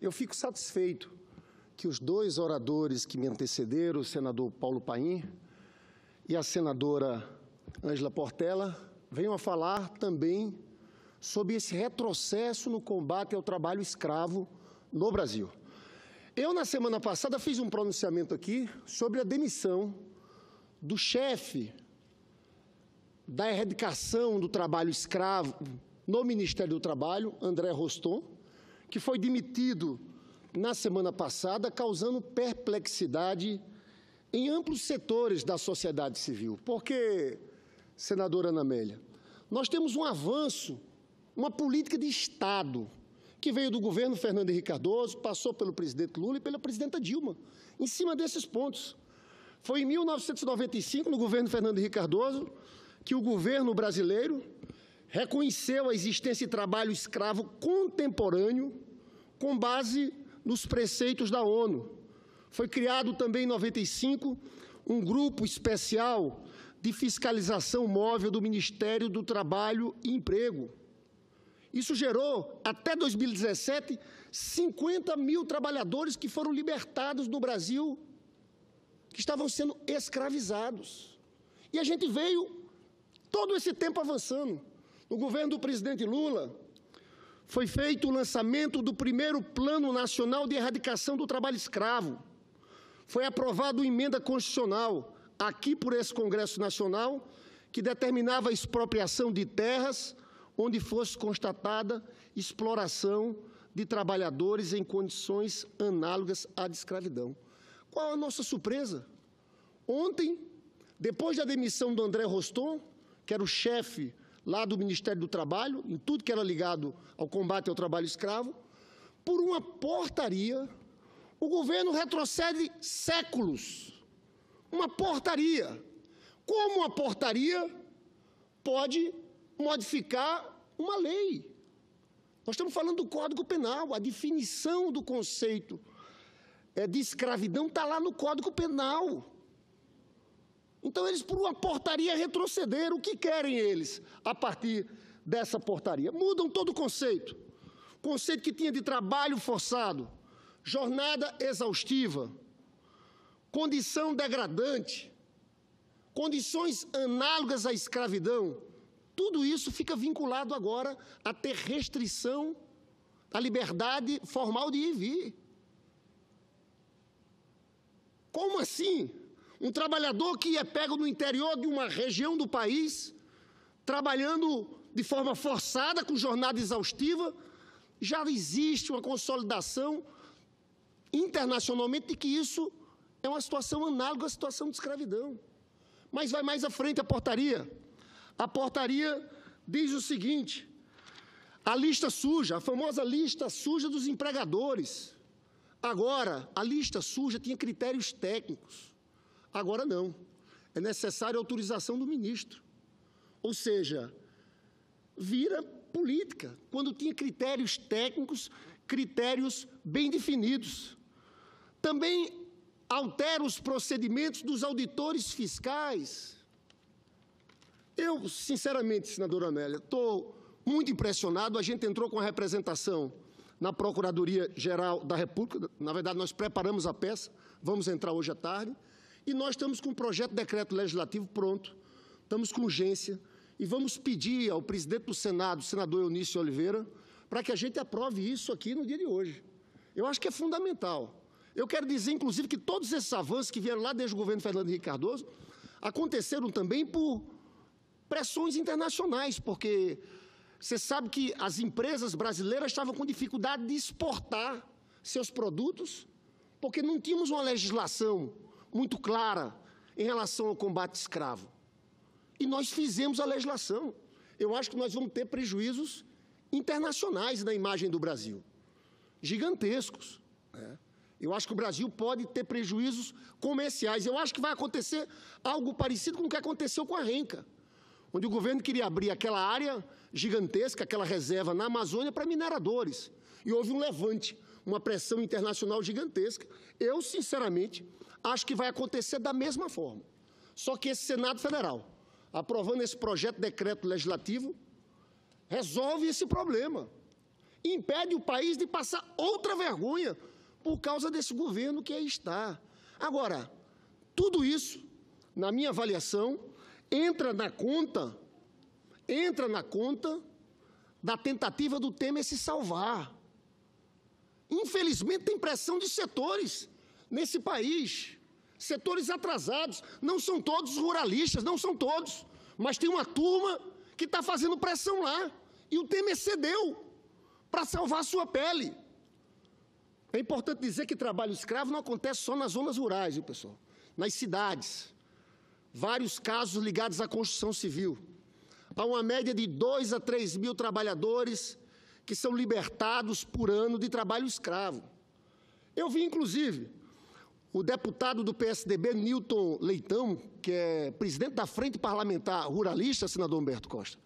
Eu fico satisfeito que os dois oradores que me antecederam, o senador Paulo Paim e a senadora Ângela Portela, venham a falar também sobre esse retrocesso no combate ao trabalho escravo no Brasil. Eu, na semana passada, fiz um pronunciamento aqui sobre a demissão do chefe da erradicação do trabalho escravo no Ministério do Trabalho, André Roston, que foi demitido na semana passada, causando perplexidade em amplos setores da sociedade civil. Porque, senadora Ana Amélia, nós temos um avanço, uma política de Estado, que veio do governo Fernando Henrique Cardoso, passou pelo presidente Lula e pela presidenta Dilma, em cima desses pontos. Foi em 1995, no governo Fernando Henrique Cardoso, que o governo brasileiro reconheceu a existência de trabalho escravo contemporâneo com base nos preceitos da ONU. Foi criado também em 95 um grupo especial de fiscalização móvel do Ministério do Trabalho e Emprego. Isso gerou, até 2017, 50 mil trabalhadores que foram libertados no Brasil, que estavam sendo escravizados. E a gente veio todo esse tempo avançando. No governo do presidente Lula, foi feito o lançamento do primeiro Plano Nacional de Erradicação do Trabalho Escravo. Foi aprovada emenda constitucional, aqui por esse Congresso Nacional, que determinava a expropriação de terras onde fosse constatada exploração de trabalhadores em condições análogas à de escravidão. Qual a nossa surpresa? Ontem, depois da demissão do André Roston, que era o chefe lá do Ministério do Trabalho, em tudo que era ligado ao combate ao trabalho escravo, por uma portaria, o governo retrocede séculos. Uma portaria. Como uma portaria pode modificar uma lei? Nós estamos falando do Código Penal, a definição do conceito eh, de escravidão está lá no Código Penal. Então, eles, por uma portaria, retrocederam. O que querem eles a partir dessa portaria? Mudam todo o conceito. O conceito que tinha de trabalho forçado, jornada exaustiva, condição degradante, condições análogas à escravidão. Tudo isso fica vinculado agora a ter restrição à liberdade formal de ir e vir. Como assim? Um trabalhador que é pego no interior de uma região do país, trabalhando de forma forçada, com jornada exaustiva, já existe uma consolidação internacionalmente de que isso é uma situação análoga à situação de escravidão. Mas vai mais à frente a portaria. A portaria diz o seguinte: a lista suja, a famosa lista suja dos empregadores. Agora, a lista suja tinha critérios técnicos. Agora não. É necessária autorização do ministro. Ou seja, vira política, quando tinha critérios técnicos, critérios bem definidos. Também altera os procedimentos dos auditores fiscais. Eu, sinceramente, senadora Amélia, estou muito impressionado. A gente entrou com a representação na Procuradoria-Geral da República. Na verdade, nós preparamos a peça, vamos entrar hoje à tarde. E nós estamos com um projeto de decreto legislativo pronto, estamos com urgência, e vamos pedir ao presidente do Senado, senador Eunício Oliveira, para que a gente aprove isso aqui no dia de hoje. Eu acho que é fundamental. Eu quero dizer, inclusive, que todos esses avanços que vieram lá desde o governo Fernando Henrique Cardoso aconteceram também por pressões internacionais, porque você sabe que as empresas brasileiras estavam com dificuldade de exportar seus produtos, porque não tínhamos uma legislação muito clara em relação ao combate escravo. E nós fizemos a legislação. Eu acho que nós vamos ter prejuízos internacionais na imagem do Brasil gigantescos. Né? Eu acho que o Brasil pode ter prejuízos comerciais. Eu acho que vai acontecer algo parecido com o que aconteceu com a Renca, onde o governo queria abrir aquela área gigantesca, aquela reserva na Amazônia para mineradores. E houve um levante uma pressão internacional gigantesca. Eu, sinceramente, acho que vai acontecer da mesma forma. Só que esse Senado Federal, aprovando esse projeto de decreto legislativo, resolve esse problema. impede o país de passar outra vergonha por causa desse governo que aí está. Agora, tudo isso, na minha avaliação, entra na conta, entra na conta da tentativa do Temer se salvar. Infelizmente, tem pressão de setores nesse país. Setores atrasados. Não são todos ruralistas, não são todos. Mas tem uma turma que está fazendo pressão lá. E o Temer cedeu para salvar a sua pele. É importante dizer que trabalho escravo não acontece só nas zonas rurais, viu, pessoal? Nas cidades. Vários casos ligados à construção civil. Há uma média de 2 a 3 mil trabalhadores que são libertados por ano de trabalho escravo. Eu vi, inclusive, o deputado do PSDB, Newton Leitão, que é presidente da Frente Parlamentar Ruralista, senador Humberto Costa,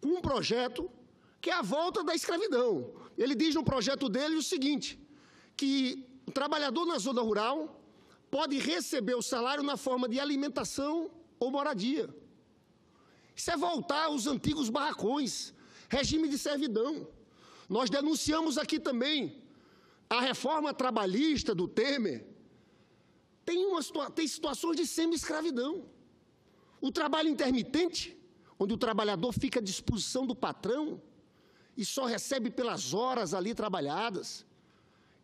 com um projeto que é a volta da escravidão. Ele diz no projeto dele o seguinte, que o trabalhador na zona rural pode receber o salário na forma de alimentação ou moradia. Isso é voltar aos antigos barracões, regime de servidão. Nós denunciamos aqui também a reforma trabalhista do Temer. Tem, uma, tem situações de semi-escravidão. O trabalho intermitente, onde o trabalhador fica à disposição do patrão e só recebe pelas horas ali trabalhadas.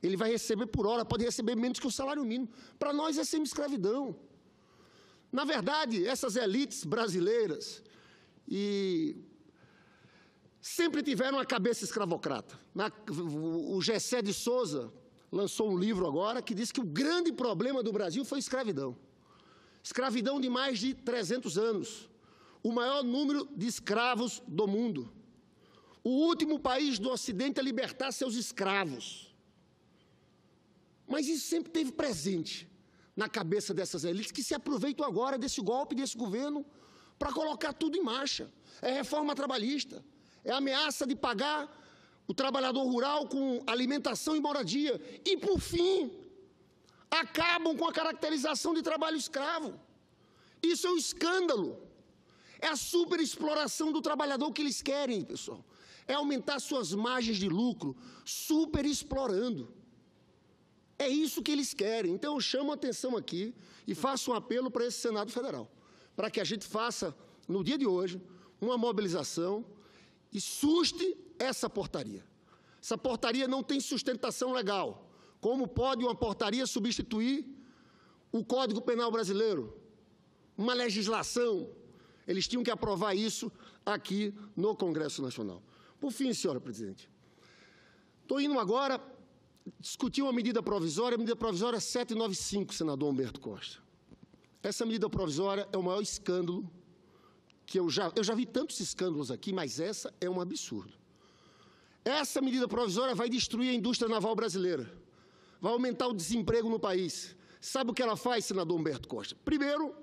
Ele vai receber por hora, pode receber menos que o salário mínimo. Para nós é semi-escravidão. Na verdade, essas elites brasileiras e sempre tiveram a cabeça escravocrata. o Gessé de Souza lançou um livro agora que diz que o grande problema do Brasil foi a escravidão. Escravidão de mais de 300 anos. O maior número de escravos do mundo. O último país do Ocidente a libertar seus escravos. Mas isso sempre teve presente na cabeça dessas elites que se aproveitam agora desse golpe, desse governo, para colocar tudo em marcha. É reforma trabalhista é a ameaça de pagar o trabalhador rural com alimentação e moradia. E, por fim, acabam com a caracterização de trabalho escravo. Isso é um escândalo. É a superexploração do trabalhador que eles querem, pessoal. É aumentar suas margens de lucro, superexplorando. É isso que eles querem. Então, eu chamo a atenção aqui e faço um apelo para esse Senado Federal, para que a gente faça, no dia de hoje, uma mobilização e suste essa portaria. Essa portaria não tem sustentação legal. Como pode uma portaria substituir o Código Penal Brasileiro? Uma legislação. Eles tinham que aprovar isso aqui no Congresso Nacional. Por fim, senhora presidente, estou indo agora discutir uma medida provisória, a medida provisória 795, é senador Humberto Costa. Essa medida provisória é o maior escândalo que eu já, eu já vi tantos escândalos aqui, mas essa é um absurdo. Essa medida provisória vai destruir a indústria naval brasileira, vai aumentar o desemprego no país. Sabe o que ela faz, senador Humberto Costa? Primeiro,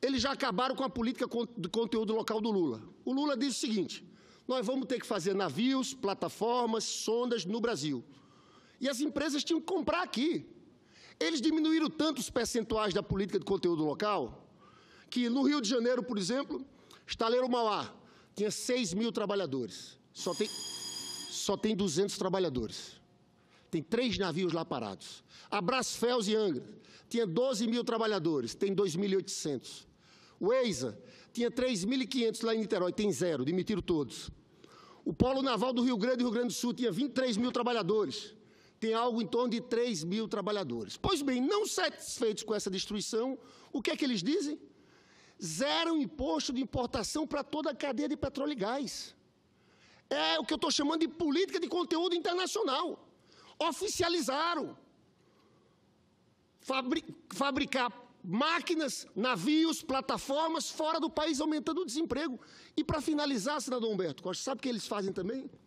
eles já acabaram com a política de conteúdo local do Lula. O Lula diz o seguinte: nós vamos ter que fazer navios, plataformas, sondas no Brasil. E as empresas tinham que comprar aqui. Eles diminuíram tanto os percentuais da política de conteúdo local que no Rio de Janeiro, por exemplo, Estaleiro Mauá tinha 6 mil trabalhadores. Só tem, só tem 200 trabalhadores. Tem três navios lá parados. Abrasfels e Angra tinha 12 mil trabalhadores. Tem 2.800. O EISA tinha 3.500 lá em Niterói. Tem zero. Demitiram todos. O Polo Naval do Rio Grande e Rio Grande do Sul tinha 23 mil trabalhadores. Tem algo em torno de 3 mil trabalhadores. Pois bem, não satisfeitos com essa destruição, o que é que eles dizem? zero imposto de importação para toda a cadeia de petróleo e gás. É o que eu estou chamando de política de conteúdo internacional. Oficializaram Fabri fabricar máquinas, navios, plataformas fora do país, aumentando o desemprego. E para finalizar, senador Humberto Costa, sabe o que eles fazem também?